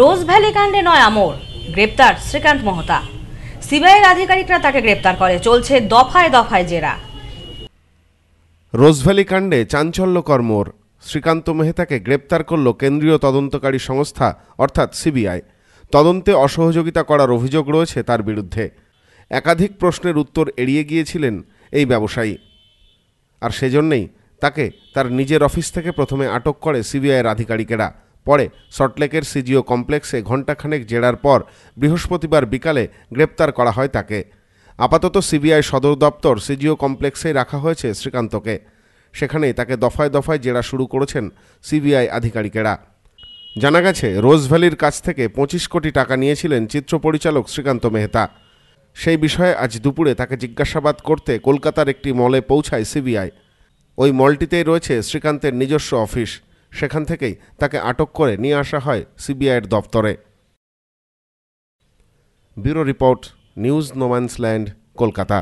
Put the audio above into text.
রোজ valley কাণ্ডে নয় আমর গ্রেপ্তার শ্রীকান্ত মহতা সিবিআইয়ের আধিকারিকরা তাকে গ্রেপ্তার করে চলছে দফায় দফায় জেরা রোজভ্যালি কাণ্ডে চাঞ্চল্যকর মোড় শ্রীকান্ত মেহতাকে গ্রেপ্তার করল কেন্দ্রীয় তদন্তকারী সংস্থা অর্থাৎ সিবিআই তদন্তে অসহযোগিতা করার অভিযোগ রয়েছে তার বিরুদ্ধে একাধিক প্রশ্নের উত্তর এড়িয়ে গিয়েছিলেন এই ব্যবসায়ী আর সেজন্যেই তাকে তার নিজের অফিস থেকে প্রথমে আটক করে সিবিআইয়ের আধিকারিকেরা পরে সল্টলেকের সিজিও কমপ্লেক্সে ঘণ্টাখানেক জেরার পর বৃহস্পতিবার বিকালে গ্রেপ্তার করা হয় তাকে আপাতত সিবিআই সদর দপ্তর সিজিও কমপ্লেক্সে রাখা হয়েছে শ্রীকান্তকে সেখানেই তাকে দফায় দফায় জেরা শুরু করেছেন সিবিআই আধিকারিকেরা জানা গেছে রোজ ভ্যালির কাছ থেকে পঁচিশ কোটি টাকা নিয়েছিলেন চিত্র পরিচালক শ্রীকান্ত মেহতা সেই বিষয়ে আজ দুপুরে তাকে জিজ্ঞাসাবাদ করতে কলকাতার একটি মলে পৌঁছায় সিবিআই ওই মলটিতেই রয়েছে শ্রীকান্তের নিজস্ব অফিস সেখান থেকেই তাকে আটক করে নিয়ে আসা হয় সিবিআইয়ের দপ্তরে bureau report news no man's land Kolkata